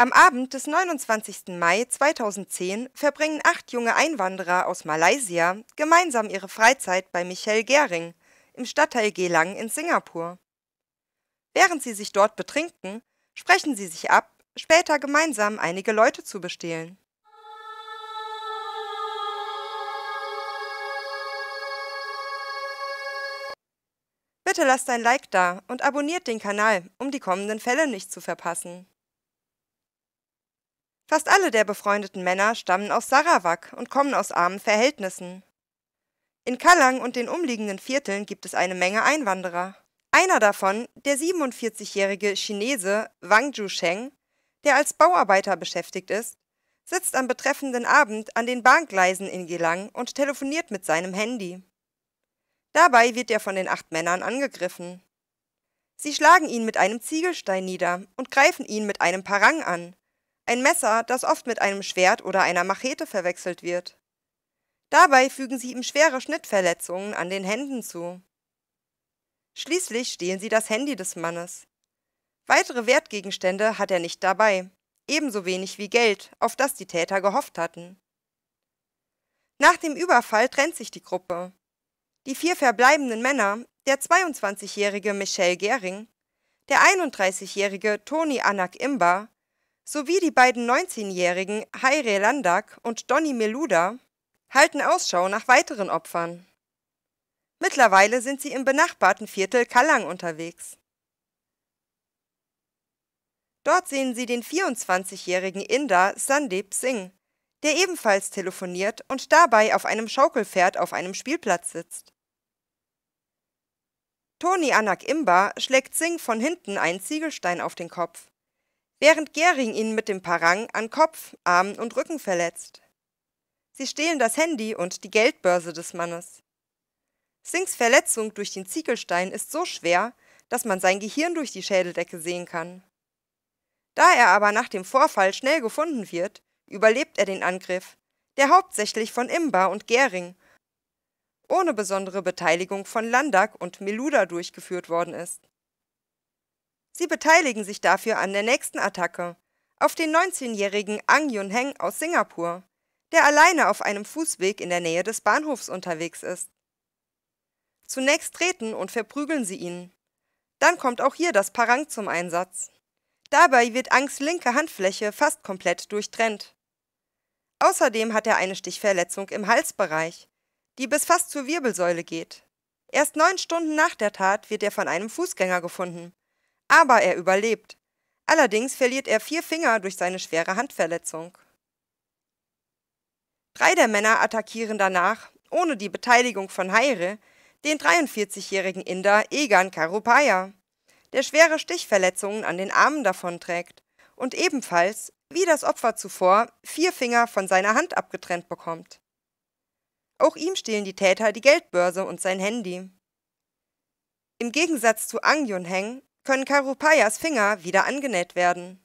Am Abend des 29. Mai 2010 verbringen acht junge Einwanderer aus Malaysia gemeinsam ihre Freizeit bei Michelle Gering im Stadtteil Gelang in Singapur. Während sie sich dort betrinken, sprechen sie sich ab, später gemeinsam einige Leute zu bestehlen. Bitte lasst ein Like da und abonniert den Kanal, um die kommenden Fälle nicht zu verpassen. Fast alle der befreundeten Männer stammen aus Sarawak und kommen aus armen Verhältnissen. In Kallang und den umliegenden Vierteln gibt es eine Menge Einwanderer. Einer davon, der 47-jährige Chinese Wang Jusheng, der als Bauarbeiter beschäftigt ist, sitzt am betreffenden Abend an den Bahngleisen in Gelang und telefoniert mit seinem Handy. Dabei wird er von den acht Männern angegriffen. Sie schlagen ihn mit einem Ziegelstein nieder und greifen ihn mit einem Parang an ein Messer, das oft mit einem Schwert oder einer Machete verwechselt wird. Dabei fügen sie ihm schwere Schnittverletzungen an den Händen zu. Schließlich stehlen sie das Handy des Mannes. Weitere Wertgegenstände hat er nicht dabei, ebenso wenig wie Geld, auf das die Täter gehofft hatten. Nach dem Überfall trennt sich die Gruppe. Die vier verbleibenden Männer, der 22-jährige Michel Gering, der 31-jährige Toni Anak Imba sowie die beiden 19-Jährigen Hayre Landak und Donny Meluda halten Ausschau nach weiteren Opfern. Mittlerweile sind sie im benachbarten Viertel Kallang unterwegs. Dort sehen sie den 24-jährigen Inder Sandeep Singh, der ebenfalls telefoniert und dabei auf einem Schaukelpferd auf einem Spielplatz sitzt. Toni Anak Imba schlägt Singh von hinten einen Ziegelstein auf den Kopf während Gering ihn mit dem Parang an Kopf, Armen und Rücken verletzt. Sie stehlen das Handy und die Geldbörse des Mannes. Sings Verletzung durch den Ziegelstein ist so schwer, dass man sein Gehirn durch die Schädeldecke sehen kann. Da er aber nach dem Vorfall schnell gefunden wird, überlebt er den Angriff, der hauptsächlich von Imba und Gering, ohne besondere Beteiligung von Landak und Meluda durchgeführt worden ist. Sie beteiligen sich dafür an der nächsten Attacke auf den 19-jährigen Ang Yun Heng aus Singapur, der alleine auf einem Fußweg in der Nähe des Bahnhofs unterwegs ist. Zunächst treten und verprügeln sie ihn. Dann kommt auch hier das Parang zum Einsatz. Dabei wird Angs linke Handfläche fast komplett durchtrennt. Außerdem hat er eine Stichverletzung im Halsbereich, die bis fast zur Wirbelsäule geht. Erst neun Stunden nach der Tat wird er von einem Fußgänger gefunden, aber er überlebt. Allerdings verliert er vier Finger durch seine schwere Handverletzung. Drei der Männer attackieren danach, ohne die Beteiligung von Heire, den 43-jährigen Inder Egan Karupaya, der schwere Stichverletzungen an den Armen davonträgt und ebenfalls, wie das Opfer zuvor, vier Finger von seiner Hand abgetrennt bekommt. Auch ihm stehlen die Täter die Geldbörse und sein Handy. Im Gegensatz zu Ang Heng können Karupayas Finger wieder angenäht werden.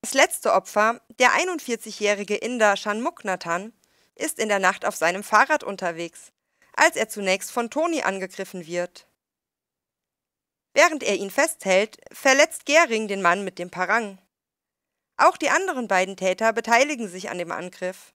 Das letzte Opfer, der 41-jährige Inder Shanmuk Nathan, ist in der Nacht auf seinem Fahrrad unterwegs, als er zunächst von Toni angegriffen wird. Während er ihn festhält, verletzt Gering den Mann mit dem Parang. Auch die anderen beiden Täter beteiligen sich an dem Angriff.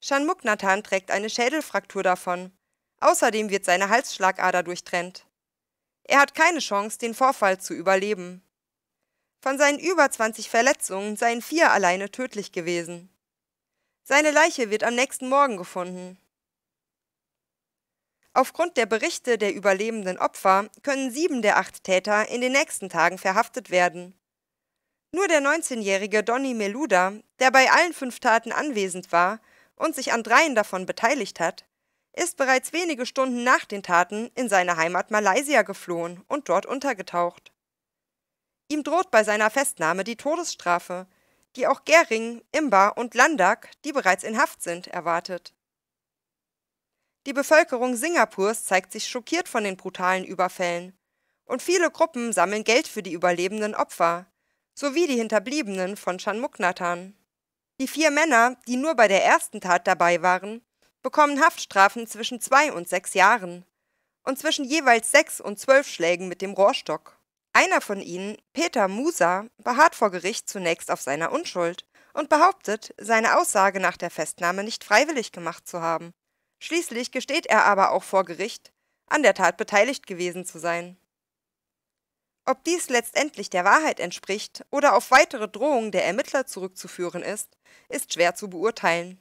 Shanmuk Nathan trägt eine Schädelfraktur davon. Außerdem wird seine Halsschlagader durchtrennt. Er hat keine Chance, den Vorfall zu überleben. Von seinen über 20 Verletzungen seien vier alleine tödlich gewesen. Seine Leiche wird am nächsten Morgen gefunden. Aufgrund der Berichte der überlebenden Opfer können sieben der acht Täter in den nächsten Tagen verhaftet werden. Nur der 19-jährige Donny Meluda, der bei allen fünf Taten anwesend war und sich an dreien davon beteiligt hat, ist bereits wenige Stunden nach den Taten in seine Heimat Malaysia geflohen und dort untergetaucht. Ihm droht bei seiner Festnahme die Todesstrafe, die auch Gering, Imba und Landak, die bereits in Haft sind, erwartet. Die Bevölkerung Singapurs zeigt sich schockiert von den brutalen Überfällen, und viele Gruppen sammeln Geld für die überlebenden Opfer, sowie die Hinterbliebenen von Chanmuknathan. Die vier Männer, die nur bei der ersten Tat dabei waren, bekommen Haftstrafen zwischen zwei und sechs Jahren und zwischen jeweils sechs und zwölf Schlägen mit dem Rohrstock. Einer von ihnen, Peter Musa, beharrt vor Gericht zunächst auf seiner Unschuld und behauptet, seine Aussage nach der Festnahme nicht freiwillig gemacht zu haben. Schließlich gesteht er aber auch vor Gericht, an der Tat beteiligt gewesen zu sein. Ob dies letztendlich der Wahrheit entspricht oder auf weitere Drohungen der Ermittler zurückzuführen ist, ist schwer zu beurteilen.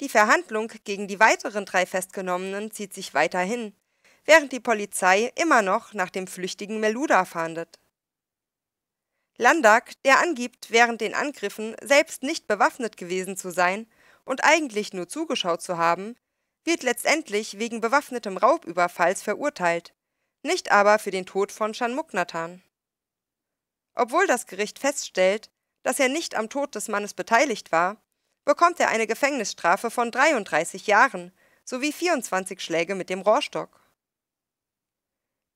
Die Verhandlung gegen die weiteren drei Festgenommenen zieht sich weiterhin, während die Polizei immer noch nach dem flüchtigen Meluda fahndet. Landak, der angibt, während den Angriffen selbst nicht bewaffnet gewesen zu sein und eigentlich nur zugeschaut zu haben, wird letztendlich wegen bewaffnetem Raubüberfalls verurteilt, nicht aber für den Tod von Shanmugnathan. Obwohl das Gericht feststellt, dass er nicht am Tod des Mannes beteiligt war, bekommt er eine Gefängnisstrafe von 33 Jahren sowie 24 Schläge mit dem Rohrstock.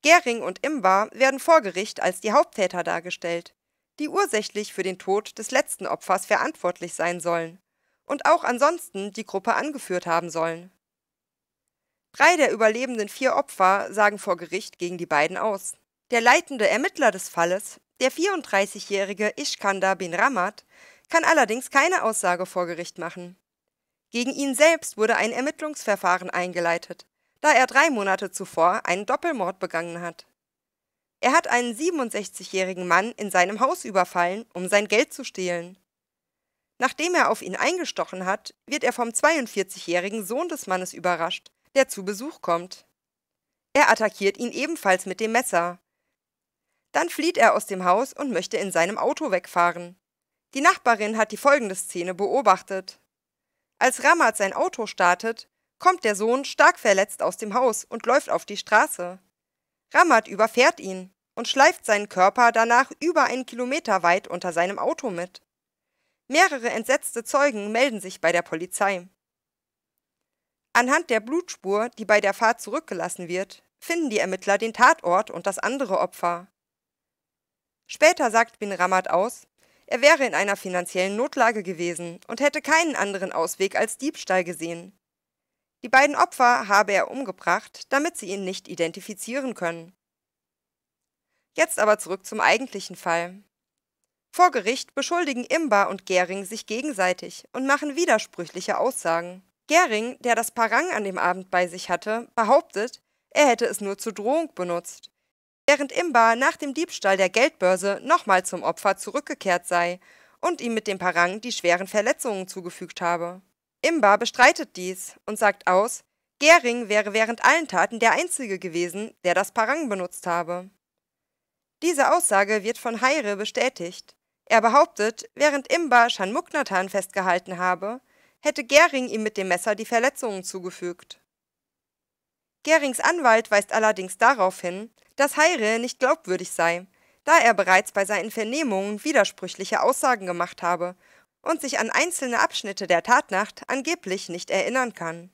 Gering und Imbar werden vor Gericht als die Haupttäter dargestellt, die ursächlich für den Tod des letzten Opfers verantwortlich sein sollen und auch ansonsten die Gruppe angeführt haben sollen. Drei der überlebenden vier Opfer sagen vor Gericht gegen die beiden aus. Der leitende Ermittler des Falles, der 34-jährige Ishkandar bin Ramat, kann allerdings keine Aussage vor Gericht machen. Gegen ihn selbst wurde ein Ermittlungsverfahren eingeleitet, da er drei Monate zuvor einen Doppelmord begangen hat. Er hat einen 67-jährigen Mann in seinem Haus überfallen, um sein Geld zu stehlen. Nachdem er auf ihn eingestochen hat, wird er vom 42-jährigen Sohn des Mannes überrascht, der zu Besuch kommt. Er attackiert ihn ebenfalls mit dem Messer. Dann flieht er aus dem Haus und möchte in seinem Auto wegfahren. Die Nachbarin hat die folgende Szene beobachtet. Als Ramat sein Auto startet, kommt der Sohn stark verletzt aus dem Haus und läuft auf die Straße. Ramat überfährt ihn und schleift seinen Körper danach über einen Kilometer weit unter seinem Auto mit. Mehrere entsetzte Zeugen melden sich bei der Polizei. Anhand der Blutspur, die bei der Fahrt zurückgelassen wird, finden die Ermittler den Tatort und das andere Opfer. Später sagt Bin Ramat aus, er wäre in einer finanziellen Notlage gewesen und hätte keinen anderen Ausweg als Diebstahl gesehen. Die beiden Opfer habe er umgebracht, damit sie ihn nicht identifizieren können. Jetzt aber zurück zum eigentlichen Fall. Vor Gericht beschuldigen Imba und Gering sich gegenseitig und machen widersprüchliche Aussagen. Gering, der das Parang an dem Abend bei sich hatte, behauptet, er hätte es nur zur Drohung benutzt während Imba nach dem Diebstahl der Geldbörse nochmal zum Opfer zurückgekehrt sei und ihm mit dem Parang die schweren Verletzungen zugefügt habe. Imba bestreitet dies und sagt aus, Gering wäre während allen Taten der Einzige gewesen, der das Parang benutzt habe. Diese Aussage wird von Heire bestätigt. Er behauptet, während Imba Shanmuknathan festgehalten habe, hätte Gering ihm mit dem Messer die Verletzungen zugefügt. Gerings Anwalt weist allerdings darauf hin, dass Heire nicht glaubwürdig sei, da er bereits bei seinen Vernehmungen widersprüchliche Aussagen gemacht habe und sich an einzelne Abschnitte der Tatnacht angeblich nicht erinnern kann.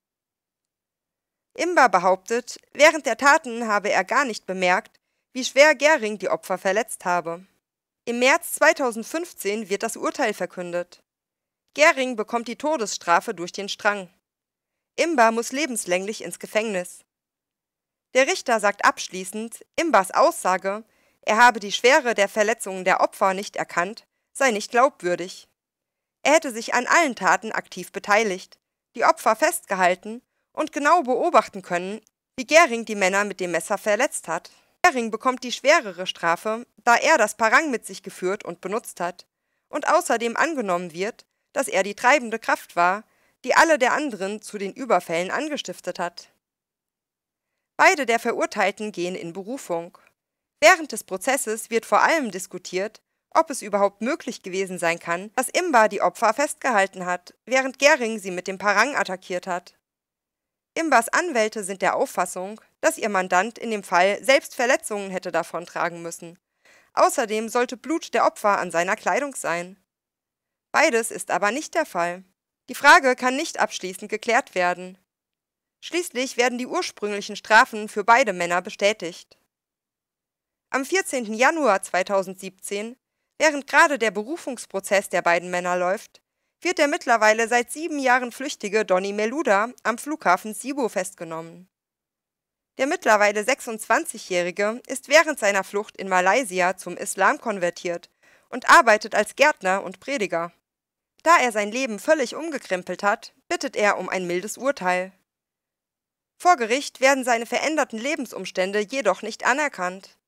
Imba behauptet, während der Taten habe er gar nicht bemerkt, wie schwer Gering die Opfer verletzt habe. Im März 2015 wird das Urteil verkündet. Gering bekommt die Todesstrafe durch den Strang. Imba muss lebenslänglich ins Gefängnis. Der Richter sagt abschließend, Imbas Aussage, er habe die Schwere der Verletzungen der Opfer nicht erkannt, sei nicht glaubwürdig. Er hätte sich an allen Taten aktiv beteiligt, die Opfer festgehalten und genau beobachten können, wie Gering die Männer mit dem Messer verletzt hat. Gering bekommt die schwerere Strafe, da er das Parang mit sich geführt und benutzt hat, und außerdem angenommen wird, dass er die treibende Kraft war, die alle der anderen zu den Überfällen angestiftet hat. Beide der Verurteilten gehen in Berufung. Während des Prozesses wird vor allem diskutiert, ob es überhaupt möglich gewesen sein kann, dass Imba die Opfer festgehalten hat, während Gering sie mit dem Parang attackiert hat. Imbas Anwälte sind der Auffassung, dass ihr Mandant in dem Fall selbst Verletzungen hätte davontragen müssen. Außerdem sollte Blut der Opfer an seiner Kleidung sein. Beides ist aber nicht der Fall. Die Frage kann nicht abschließend geklärt werden, Schließlich werden die ursprünglichen Strafen für beide Männer bestätigt. Am 14. Januar 2017, während gerade der Berufungsprozess der beiden Männer läuft, wird der mittlerweile seit sieben Jahren flüchtige Donny Meluda am Flughafen Sibo festgenommen. Der mittlerweile 26-Jährige ist während seiner Flucht in Malaysia zum Islam konvertiert und arbeitet als Gärtner und Prediger. Da er sein Leben völlig umgekrempelt hat, bittet er um ein mildes Urteil. Vor Gericht werden seine veränderten Lebensumstände jedoch nicht anerkannt.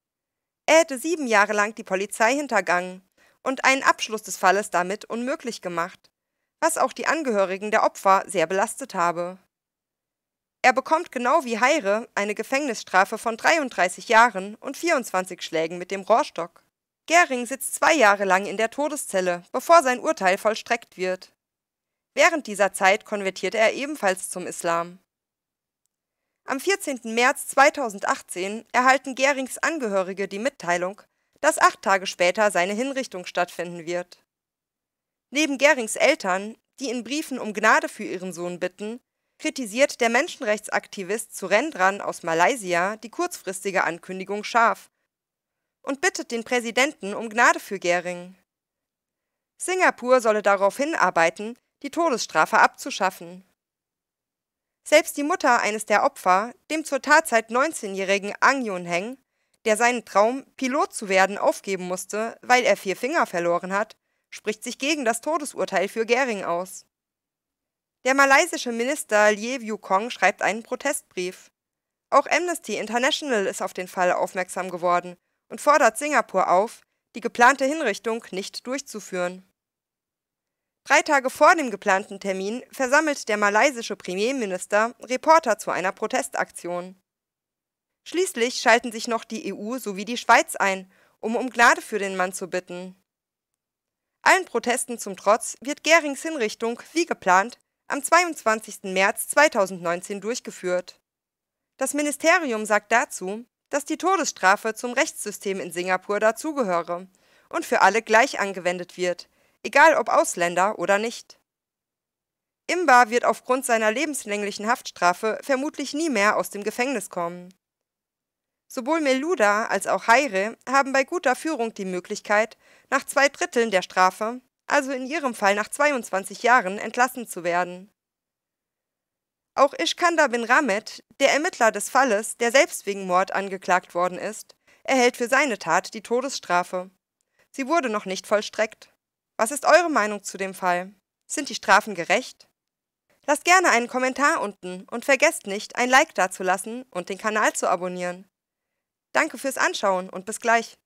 Er hätte sieben Jahre lang die Polizei hintergangen und einen Abschluss des Falles damit unmöglich gemacht, was auch die Angehörigen der Opfer sehr belastet habe. Er bekommt genau wie Heire eine Gefängnisstrafe von 33 Jahren und 24 Schlägen mit dem Rohrstock. Gering sitzt zwei Jahre lang in der Todeszelle, bevor sein Urteil vollstreckt wird. Während dieser Zeit konvertierte er ebenfalls zum Islam. Am 14. März 2018 erhalten Gerings Angehörige die Mitteilung, dass acht Tage später seine Hinrichtung stattfinden wird. Neben Gerings Eltern, die in Briefen um Gnade für ihren Sohn bitten, kritisiert der Menschenrechtsaktivist Surendran aus Malaysia die kurzfristige Ankündigung scharf und bittet den Präsidenten um Gnade für Gering. Singapur solle darauf hinarbeiten, die Todesstrafe abzuschaffen. Selbst die Mutter eines der Opfer, dem zur Tatzeit 19-jährigen Ang Yun-heng, der seinen Traum, Pilot zu werden, aufgeben musste, weil er vier Finger verloren hat, spricht sich gegen das Todesurteil für Gering aus. Der malaysische Minister Lie Vu kong schreibt einen Protestbrief. Auch Amnesty International ist auf den Fall aufmerksam geworden und fordert Singapur auf, die geplante Hinrichtung nicht durchzuführen. Drei Tage vor dem geplanten Termin versammelt der malaysische Premierminister Reporter zu einer Protestaktion. Schließlich schalten sich noch die EU sowie die Schweiz ein, um um Gnade für den Mann zu bitten. Allen Protesten zum Trotz wird Gerings Hinrichtung, wie geplant, am 22. März 2019 durchgeführt. Das Ministerium sagt dazu, dass die Todesstrafe zum Rechtssystem in Singapur dazugehöre und für alle gleich angewendet wird, egal ob Ausländer oder nicht. Imba wird aufgrund seiner lebenslänglichen Haftstrafe vermutlich nie mehr aus dem Gefängnis kommen. Sowohl Meluda als auch Heire haben bei guter Führung die Möglichkeit, nach zwei Dritteln der Strafe, also in ihrem Fall nach 22 Jahren, entlassen zu werden. Auch Ishkanda bin Ramet, der Ermittler des Falles, der selbst wegen Mord angeklagt worden ist, erhält für seine Tat die Todesstrafe. Sie wurde noch nicht vollstreckt. Was ist eure Meinung zu dem Fall? Sind die Strafen gerecht? Lasst gerne einen Kommentar unten und vergesst nicht, ein Like dazulassen und den Kanal zu abonnieren. Danke fürs Anschauen und bis gleich.